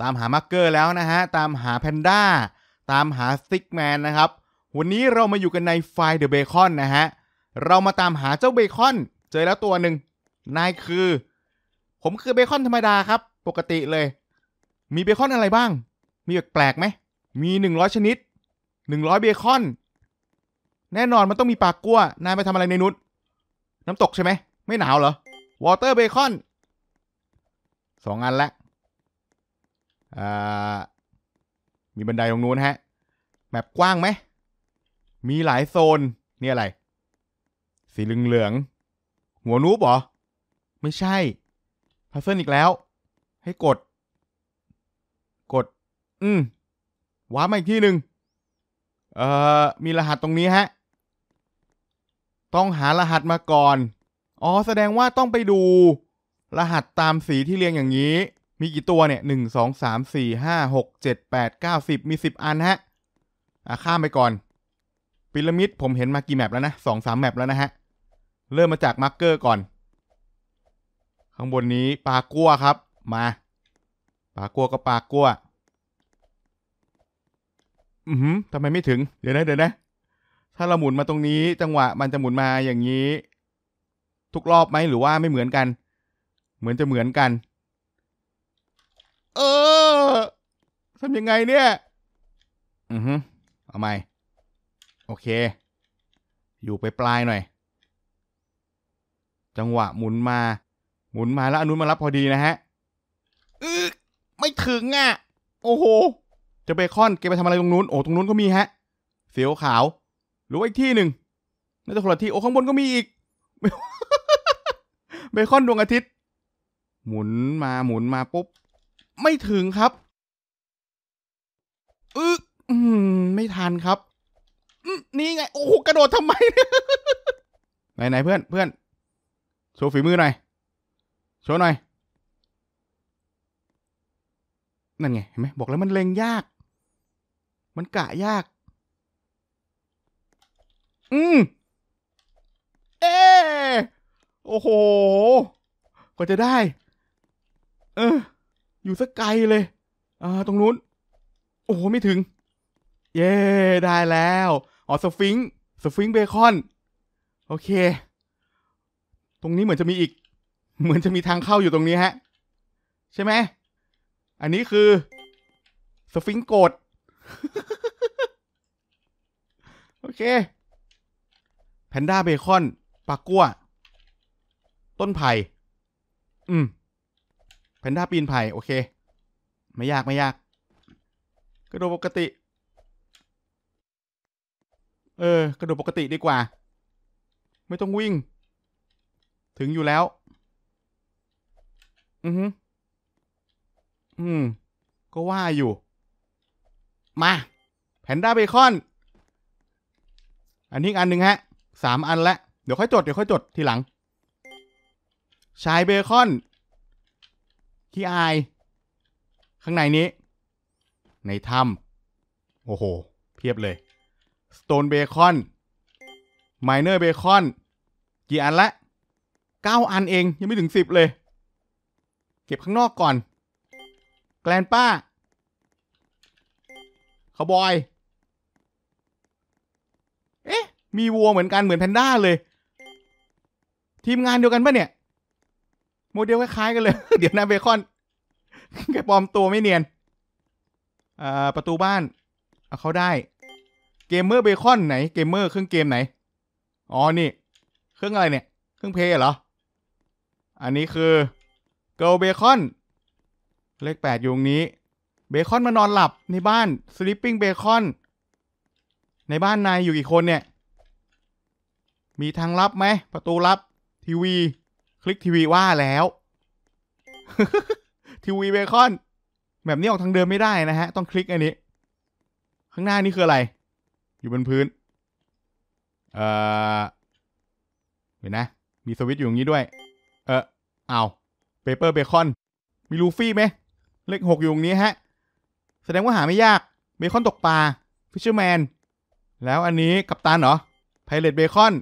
ตามหามาร์เกอร์แล้วนะฮะ ตามหาแพนด้า ตามหาซิกแมนนะครับ วันนี้เรามาอยู่กันในไฟเดอะเบคอนนะฮะ เรามาตามหาเจ้าเบคอน เจอแล้วตัวหนึ่ง นายคือ ผมคือเบคอนธรรมดาครับ ปกติเลย มีเบคอนอะไรบ้าง มีแปลกๆไหม มีหนึ่งร้อยชนิดหนึ่งร้อยเบคอน แน่นอนมันต้องมีปากกั้วนายไปทำอะไรในนุชน้ำตกใช่ไหม ไม่หนาวเหรอวอเตอร์เบคอนสองอันละมีบันไดตรงนู้นฮะ แบบกว้างไหม มีหลายโซน นี่อะไร สีเหลืองๆหัวนูบหรอ ไม่ใช่พัลเซร์อีกแล้ว ให้กด กด อืมว้ามาอีกที่หนึ่งเอ่อ มีรหัสตรงนี้ฮะ ต้องหารหัสมาก่อน อ๋อ แสดงว่าต้องไปดู รหัสตามสีที่เรียงอย่างนี้มีกี่ตัวเนี่ยหนึ่ง สอง สาม สี่ ห้า หก เจ็ดแปด เก้าสิบ มีสิบอันฮะ อ่ะข้ามไปก่อนพีระมิดผมเห็นมากี่แมปแล้วนะสองสามแมปแล้วนะฮะ เริ่มมาจากมาร์กเกอร์ก่อน ข้างบนนี้ปลากัวครับ มา ปลากัวก็ปลากัว อือหือทำไมไม่ถึง เดี๋ยวนะ เดี๋ยวนะ ถ้าเราหมุนมาตรงนี้จังหวะมันจะหมุนมาอย่างนี้ ทุกรอบไหมหรือว่าไม่เหมือนกัน เหมือนจะเหมือนกันเออ ทำยังไงเนี่ย อือฮึเอาไหม โอเค อยู่ไปปลายหน่อย จังหวะหมุนมา หมุนมาแล้วอนุนมารับพอดีนะฮะออไม่ถึงอ่ะ โอ้โหจะเบคอนแกไปทำอะไรตรงนู้นโอ้ ตรงนู้นก็มีฮะ เสียวขาวหรือว่าอีกที่หนึ่งน่าจะคนละที่โอ้ ข้างบนก็มีอีก เบคอนดวงอาทิตย์ หมุนมาหมุนมาปุ๊บไม่ถึงครับอึอืมไม่ทันครับ นี่ไง โอ้โห กระโดดทำไมไหนไหน เพื่อน เพื่อน โชว์ฝีมือหน่อย โชว์หน่อย นั่นไงเห็นไหมบอกแล้วมันเล็งยาก มันกะยาก อืมเอโอ้โห ก็จะได้ เอออยู่สักไกลเลย อ่า ตรงนู้น โอ้โหไม่ถึง เย้ได้แล้วอ๋อสฟิงสฟิงเบคอน โอเค ตรงนี้เหมือนจะมีอีก เหมือนจะมีทางเข้าอยู่ตรงนี้ฮะ ใช่ไหม อันนี้คือ สฟิงโกด โอเค แพนด้าเบคอนปลากัวต้นไผ่ อืมแนด้าปีนไผ่โอเค ไม่ยากไม่ยากกระโดดปกติ เออกระโดดปกติดีกว่า ไม่ต้องวิ่ง ถึงอยู่แล้ว อือฮึอืม ก็ว่าอยู่ มาแพนด้าเบคอน อันนี้อันหนึ่งฮะ สามอันละ เดี๋ยวค่อยจดเดี๋ยวค่อยจดทีหลัง ชายเบคอนที่อายข้างในนี้ ในถ้ำโอ้โห เพียบเลย สโตนเบคอนไมเนอร์เบคอน กี่อันละเก้าอันเอง ยังไม่ถึงสิบเลย เก็บข้างนอกก่อน แกลนป้าขาบอย เอ๊ะมีวัวเหมือนกันเหมือนแพนด้าเลย ทีมงานเดียวกันปะเนี่ยโมเดลคล้ายๆกันเลย เดี๋ยวนะเบคอนแกปลอมตัวไม่เนียน อ่า ประตูบ้านเอาเขาได้ เกมเมอร์เบคอนไหน เกมเมอร์เครื่องเกมไหน อ๋อ นี่ เครื่องอะไรเนี่ย เครื่องเพย์เหรอ อันนี้คือ เกลเบคอน เลขแปดอยู่ตรงนี้ เบคอนมานอนหลับในบ้านสลิปปิ้งเบคอนในบ้านนายอยู่กี่คนเนี่ย มีทางลับไหม ประตูลับทีวีคลิก ทีวี ว่า แล้ว ทีวี เบคอนแบบนี้ ออกทางเดิมไม่ได้นะฮะ ต้องคลิกอันนี้ ข้างหน้านี่คืออะไร อยู่บนพื้น เออเห็นนะ มีสวิตช์อยู่ตรงนี้ด้วย เออเอาเปเปอร์เบคอนมีลูฟี่ไหมเลขหกอยู่ตรงนี้ฮะ แสดงว่าหาไม่ยากเบคอนตกปลาฟิชเชอร์แมนแล้วอันนี้ กัปตันเหรอไพเรตเบคอน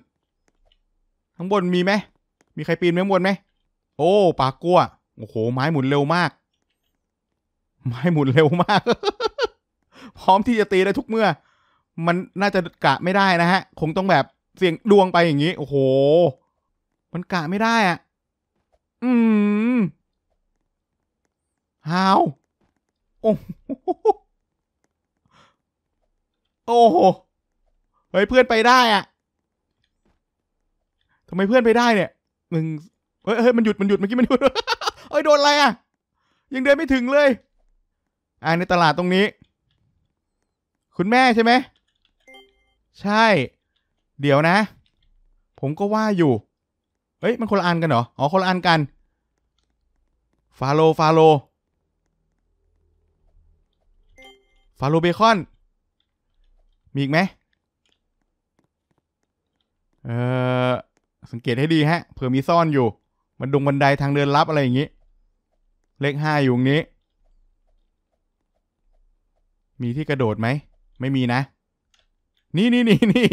ข้างบนมีไหมมีใครปีนไป้บนไหม โอ้ ปากลัว โอ้โห ไม้หมุนเร็วมาก ไม้หมุนเร็วมาก พร้อมที่จะตีได้ทุกเมื่อ มันน่าจะกะไม่ได้นะฮะ คงต้องแบบเสี่ยง ดวงไปอย่างนี้ โอ้โห มันกะไม่ได้อ่ะ อืมฮาว โอ้โอ้โหเฮ้ย เพื่อนไปได้อ่ะทำไมเพื่อนไปได้เนี่ยมึง เฮ้ยเฮ้ยมันหยุด มันหยุด เมื่อกี้มันหยุดเฮ้ยโดนอะไรอ่ะ ยังเดินไม่ถึงเลย อ่า ในตลาดตรงนี้ คุณแม่ใช่ไหม ใช่ เดี๋ยวนะ ผมก็ว่าอยู่ เฮ้ย มันคนละอันกันเหรอ อ๋อ คนละอันกัน ฟาโล ฟาโล ฟาโลเบคอน มีอีกไหม เอ่อสังเกตให้ดีฮะเผื่อมีซ่อนอยู่ มันดงบันไดทางเดินลับอะไรอย่างนี้ เลขห้าอยู่ตรงนี้ มีที่กระโดดไหม ไม่มีนะ นี่นี่นี่นี่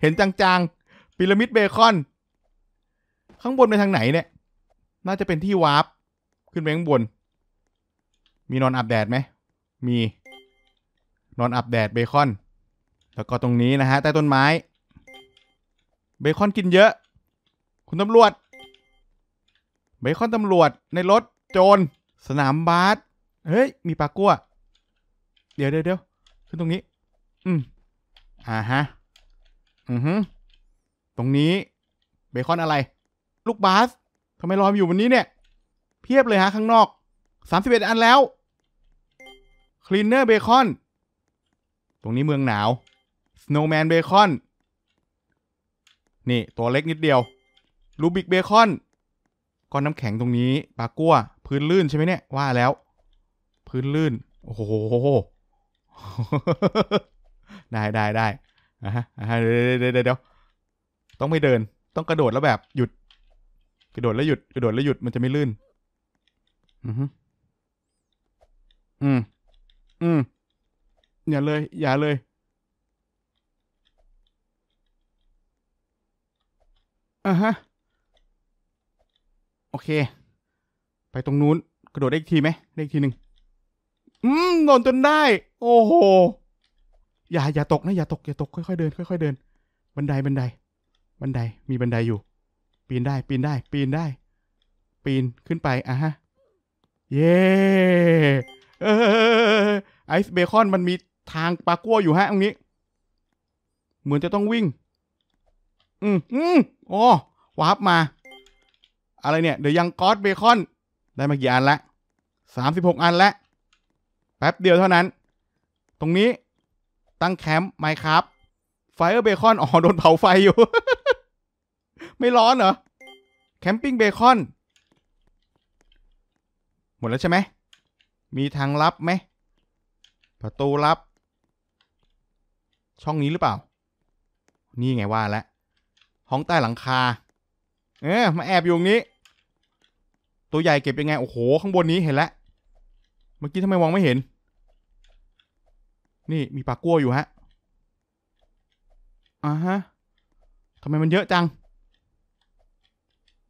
เห็นจังๆพีระมิดเบคอน ข้างบนไปทางไหนเนี่ย น่าจะเป็นที่วาร์ป ขึ้นไปข้างบน มีนอนอาบแดดไหม มี นอนอาบแดดเบคอน แล้วก็ตรงนี้นะฮะ ใต้ต้นไม้เบคอนกินเยอะ คุณตำรวจ เบคอนตำรวจในรถโจรสนามบาสเฮ้ย มีปลากั้วเดี๋ยวเดี๋ยวเดี๋ยว ขึ้นตรงนี้ อืมอ่าฮะ อือฮึตรงนี้ เบคอนอะไร ลูกบาสทำไมลอยอยู่บนนี้เนี่ย เพียบเลยฮะ ข้างนอก สามสิบเอ็ดอันแล้ว คลีนเนอร์เบคอน ตรงนี้เมืองหนาว สโนว์แมนเบคอนนี่ตัวเล็กนิดเดียวรูบิกเบคอนก้อนน้ำแข็งตรงนี้ปลากั้วพื้นลื่นใช่ไหมเนี่ยว่าแล้ว พื้นลื่น โอ้โห ได้ได้ได้อ่ะเดี๋ยวเดี๋ยวต้องไม่เดิน ต้องกระโดดแล้วแบบหยุด กระโดดแล้วหยุดกระโดดแล้วหยุดมันจะไม่ลื่น อืออืม อืม อย่าเลย อย่าเลยอ่ะฮะโอเค ไปตรงนู้น กระโดดได้อีกทีไหมได้อีกทีหนึ่งอืมโดนจนได้ โอ้โหอย่าอย่าตกนะอย่าตกอย่าตกค่อยๆเดิน ค่อยๆเดิน บันไดบันได บันได มีบันไดอยู่ ปีนได้ ปีนได้ ปีนได้ ปีนขึ้นไปอ่ะฮะเย้เออไอซ์เบคอนมันมีทางปลากั้วอยู่ฮะตรงนี้ เหมือนจะต้องวิ่งอืมอืมโอ้วาร์ปมา อะไรเนี่ย เดี๋ยวยังก๊อตเบคอน ได้มากี่อันละ สามสิบหกอันละ แป๊บเดียวเท่านั้น ตรงนี้ตั้งแคมป์ไมครับ ไฟเออร์เบคอนอ๋อโดนเผาไฟอยู่ ไม่ร้อนเหรอ แคมปิ้งเบคอน หมดแล้วใช่ไหม มีทางลับไหม ประตูลับ ช่องนี้หรือเปล่า นี่ไงว่าแล้วข้อง ใต้หลังคา เอ๊ะมาแอบ อยู่ตรงนี้ ตัวใหญ่เก็บ ยังไง โอ้โห ข้างบนนี้เห็นแล้ว เมื่อกี้ทำไมมองไม่เห็น นี่มีปลากลัวอยู่ฮะ อ่าฮะทำไมมันเยอะจัง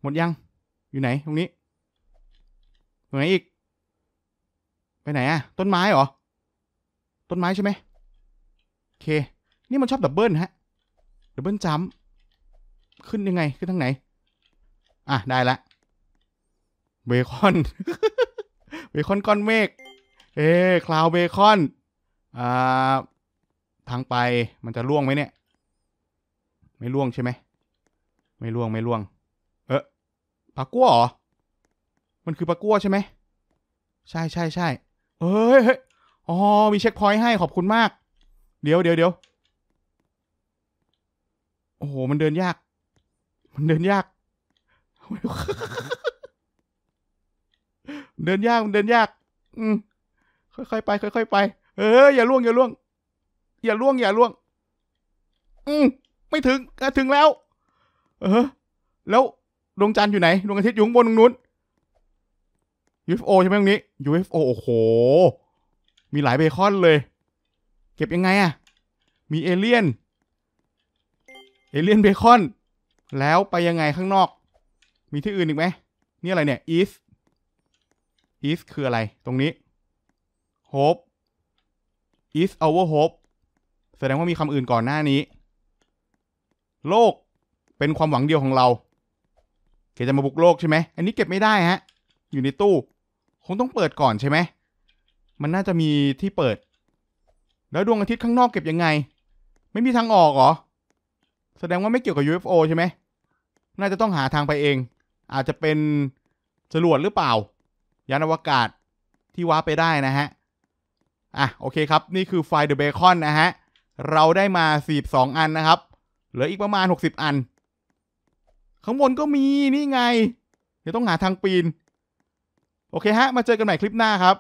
หมดยัง อยู่ไหน ตรงนี้ตรงไหนอีก ไปไหนอะต้นไม้เหรอ ต้นไม้ใช่ไหมโอเค นี่มันชอบดับเบิลฮะ ดับเบิลจัมป์ขึ้นยังไงขึ้นทางไหนอ่ะได้ละเบคอนเบคอนก้อนเมฆเอ้คลาวเบคอนอ่าทางไปมันจะล่วงไหมเนี่ยไม่ล่วงใช่ไหม ไม่ล่วงไม่ล่วง เออะปลากั้วเหรอมันคือปลากั้วใช่ไหมใช่ใช่ใช่เอ้ยอ๋อมีเช็คพอยต์ให้ขอบคุณมาก เดี๋ยวเดี๋ยวเดี๋ยวโอ้โหมันเดินยากมันเดินยาก เดินยากมันเดินยากอืมค่อยๆ ไปค่อยๆไป เอออย่าล่วง อย่าล่วงอย่าล่วงอย่าล่วงอืมไม่ถึงถึงแล้ว เออแล้วดวงจันทร์อยู่ไหนดวงอาทิตย์อยู่ข้างบนตรงนู้น UFO ใช่ไหมตรงนี้ UFO โอ้โห มีหลายเบคอนเลย เก็บยังไงอะมีเอเลี่ยน เอเลี่ยนเบคอนแล้วไปยังไงข้างนอก มีที่อื่นอีกไหม นี่อะไรเนี่ย is is คืออะไร ตรงนี้ hope is our hope แสดงว่ามีคำอื่นก่อนหน้านี้ โลกเป็นความหวังเดียวของเรา เกจะมาบุกโลกใช่ไหม อันนี้เก็บไม่ได้ฮะ อยู่ในตู้ คงต้องเปิดก่อนใช่ไหม มันน่าจะมีที่เปิด แล้ว ดวงอาทิตย์ข้างนอกเก็บยังไง ไม่มีทางออกเหรอ แสดงว่าไม่เกี่ยวกับ UFO ใช่ไหมน่าจะต้องหาทางไปเอง อาจจะเป็นจรวดหรือเปล่ายานอวกาศที่ว้าไปได้นะฮะ อ่ะโอเคครับนี่คือ ไฟเดอะเบคอนนะฮะ เราได้มา42อันนะครับเหลืออีกประมาณ 60 อัน ข้างบนก็มีนี่ไง เดี๋ยวต้องหาทางปีน โอเคฮะ มาเจอกันใหม่คลิปหน้าครับ